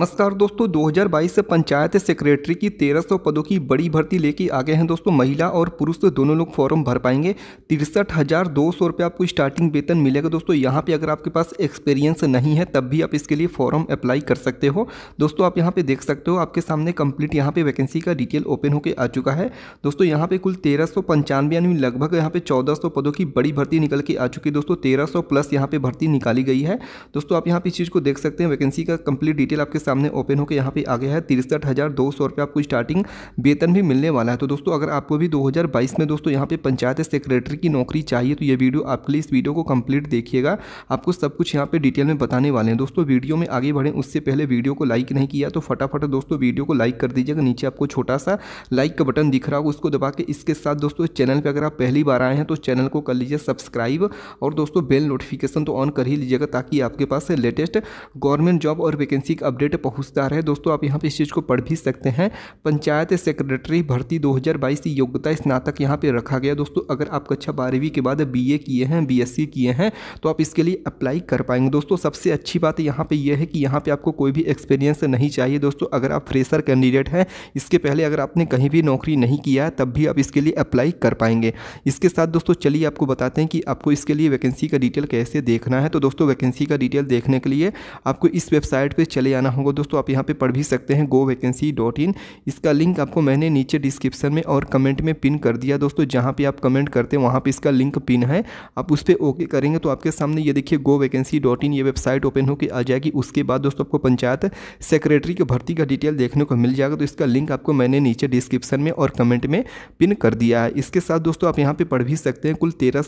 नमस्कार दोस्तों 2022 से पंचायत सेक्रेटरी की 1300 पदों की बड़ी भर्ती लेके आ गए हैं दोस्तों महिला और पुरुष दोनों लोग फॉर्म भर पाएंगे तिरसठ हज़ार दो सौ रुपये आपको स्टार्टिंग वेतन मिलेगा दोस्तों यहाँ पे अगर आपके पास एक्सपीरियंस नहीं है तब भी आप इसके लिए फॉर्म अप्लाई कर सकते हो दोस्तों आप यहाँ पर देख सकते हो आपके सामने कंप्लीट यहाँ पर वैकेंसी का डिटेल ओपन होकर आ चुका है दोस्तों यहाँ पर कुल तेरह सौ पंचानवे यानी लगभग यहाँ पे चौदह पदों की बड़ी भर्ती निकल के आ चुकी है दोस्तों तेरह प्लस यहाँ पर भर्ती निकाली गई है दोस्तों आप यहाँ पर चीज़ को देख सकते हैं वैकेंसी का कम्प्लीट डिटेल आपके सामने ओपन होकर यहाँ पे आ गया है तिरसठ हज़ार दो सौ रुपये आपको स्टार्टिंग वेतन भी मिलने वाला है तो दोस्तों अगर आपको भी 2022 में दोस्तों यहाँ पे पंचायत सेक्रेटरी की नौकरी चाहिए तो ये वीडियो आपके लिए इस वीडियो को कंप्लीट देखिएगा आपको सब कुछ यहाँ पर डिटेल में बताने वाले हैं दोस्तों वीडियो में आगे बढ़ें उससे पहले वीडियो को लाइक नहीं किया तो फटाफट दोस्तों वीडियो को लाइक कर दीजिएगा नीचे आपको छोटा सा लाइक का बटन दिख रहा होगा उसको दबा के इसके साथ दोस्तों चैनल पर अगर आप पहली बार आए हैं तो चैनल को कर लीजिए सब्सक्राइब और दोस्तों बेल नोटिफिकेशन तो ऑन कर ही लीजिएगा ताकि आपके पास लेटेस्ट गवर्नमेंट जॉब और वैकेंसी का अपडेट पहुंचता रहे दोस्तों आप यहाँ पे इस चीज़ को पढ़ भी सकते हैं पंचायत सेक्रेटरी भर्ती 2022 की योग्यता स्नातक यहाँ पे रखा गया दोस्तों अगर आप कक्षा अच्छा बारहवीं के बाद बीए किए हैं बीएससी किए हैं तो आप इसके लिए अप्लाई कर पाएंगे दोस्तों सबसे अच्छी बात यहाँ पर यह है कि यहाँ पर आपको कोई भी एक्सपीरियंस नहीं चाहिए दोस्तों अगर आप फ्रेशर कैंडिडेट हैं इसके पहले अगर आपने कहीं भी नौकरी नहीं किया है तब भी आप इसके लिए अप्लाई कर पाएंगे इसके साथ दोस्तों चलिए आपको बताते हैं कि आपको इसके लिए वैकेंसी का डिटेल कैसे देखना है तो दोस्तों वैकेंसी का डिटेल देखने के लिए आपको इस वेबसाइट पर चले आना होगा दोस्तों आप यहाँ पे पढ़ भी सकते हैं गो वैकेंसी डॉट इन इसका लिंक आपको मैंने नीचे डिस्क्रिप्शन में और कमेंट में पिन कर दिया दोस्तों जहाँ पे आप कमेंट करते हैं वहाँ पे इसका लिंक पिन है आप उस पर ओके करेंगे तो आपके सामने ये देखिए गो वैकेंसी डॉट इन ये वेबसाइट ओपन होकर आ जाएगी उसके बाद दोस्तों आपको पंचायत सेक्रेटरी की भर्ती का डिटेल देखने को मिल जाएगा तो इसका लिंक आपको मैंने नीचे डिस्क्रिप्शन में और कमेंट में पिन कर दिया है इसके साथ दोस्तों आप यहाँ पर पढ़ भी सकते हैं कुल तेरह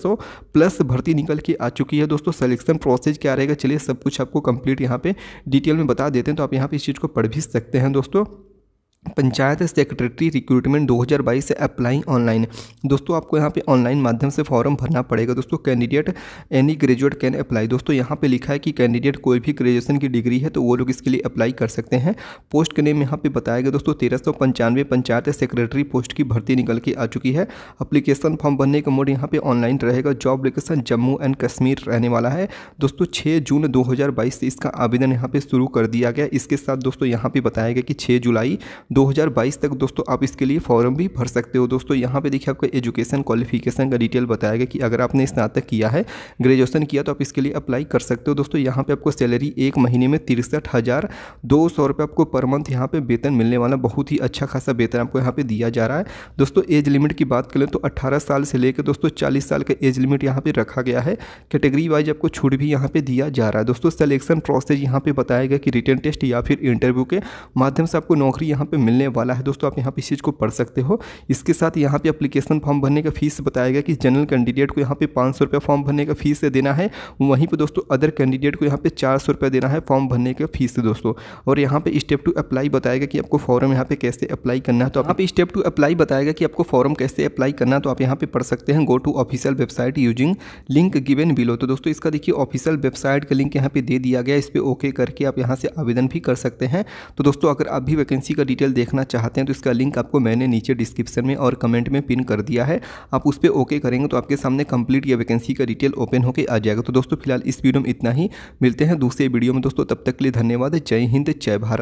प्लस भर्ती निकल के आ चुकी है दोस्तों सेलेक्शन प्रोसेस क्या रहेगा चलिए सब कुछ आपको कंप्लीट यहाँ पे डिटेल में बता देते हैं तो तो आप यहाँ पर इस चीज़ को पढ़ भी सकते हैं दोस्तों पंचायत सेक्रेटरी रिक्रूटमेंट 2022 से अप्लाई ऑनलाइन दोस्तों आपको यहाँ पे ऑनलाइन माध्यम से फॉर्म भरना पड़ेगा दोस्तों candidate any graduate can apply दोस्तों यहाँ पे लिखा है कि कैंडिडेट कोई भी ग्रेजुएशन की डिग्री है तो वो लोग इसके लिए अप्लाई कर सकते हैं पोस्ट के नेम यहाँ पर बताया गया दोस्तों तेरह सौ पंचानवे पंचायत सेक्रेटरी पोस्ट की भर्ती निकल के आ चुकी है अप्लीकेशन फॉर्म भरने का मोड यहाँ पर ऑनलाइन रहेगा job location Jammu and Kashmir रहने वाला है दोस्तों छः जून दो से इसका आवेदन यहाँ पर शुरू कर दिया गया इसके साथ दोस्तों यहाँ पर बताया गया कि छः जुलाई 2022 तक दोस्तों आप इसके लिए फॉर्म भी भर सकते हो दोस्तों यहाँ पे देखिए आपका एजुकेशन क्वालिफिकेशन का डिटेल बताया गया कि अगर आपने स्नातक किया है ग्रेजुएशन किया तो आप इसके लिए अप्लाई कर सकते हो दोस्तों यहाँ पे आपको सैलरी एक महीने में तिरसठ हज़ार दो सौ रुपये आपको पर मंथ यहाँ पर वेतन मिलने वाला बहुत ही अच्छा खासा वेतन आपको यहाँ पर दिया जा रहा है दोस्तों एज लिमिट की बात करें तो अट्ठारह साल से लेकर दोस्तों चालीस साल का एज लिमिट यहाँ पर रखा गया है कैटेगरी वाइज आपको छूट भी यहाँ पर दिया जा रहा है दोस्तों सेलेक्शन प्रोसेस यहाँ पे बताया गया कि रिटर्न टेस्ट या फिर इंटरव्यू के माध्यम से आपको नौकरी यहाँ पर मिलने वाला है दोस्तों आप यहाँ पर इस चीज़ को पढ़ सकते हो इसके साथ यहाँ पे अप्लीकेशन फॉर्म भरने का फीस बताया गया कि जनरल कैंडिडेट को यहाँ पे पाँच सौ फॉर्म भरने का फीस देना है वहीं पर दोस्तों अदर कैंडिडेट को यहाँ पर चार सौ रुपये देना है फॉर्म भरने का फीस दोस्तों और यहाँ पर स्टेप टू अप्लाई बताएगा कि आपको फॉर्म यहाँ पे कैसे अप्लाई करना है तो आप स्टेप टू अप्लाई बताएगा कि आपको फॉर्म कैसे अप्लाई करना है तो आप यहाँ पे पढ़ सकते हैं go to official website using link given below तो दोस्तों इसका देखिए ऑफिशियल वेबसाइट का लिंक यहाँ पे दे दिया गया इस पर ओके करके आप यहाँ से आवेदन भी कर सकते हैं तो दोस्तों अगर आप भी वैकेंसी का डिटेल ट्यूटोरियल देखना चाहते हैं तो इसका लिंक आपको मैंने नीचे डिस्क्रिप्शन में और कमेंट में पिन कर दिया है आप उस पर ओके करेंगे तो आपके सामने कंप्लीट यह वैकेंसी का डिटेल ओपन होकर आ जाएगा तो दोस्तों फिलहाल इस वीडियो में इतना ही मिलते हैं दूसरे वीडियो में दोस्तों तब तक के लिए धन्यवाद जय हिंद जय भारत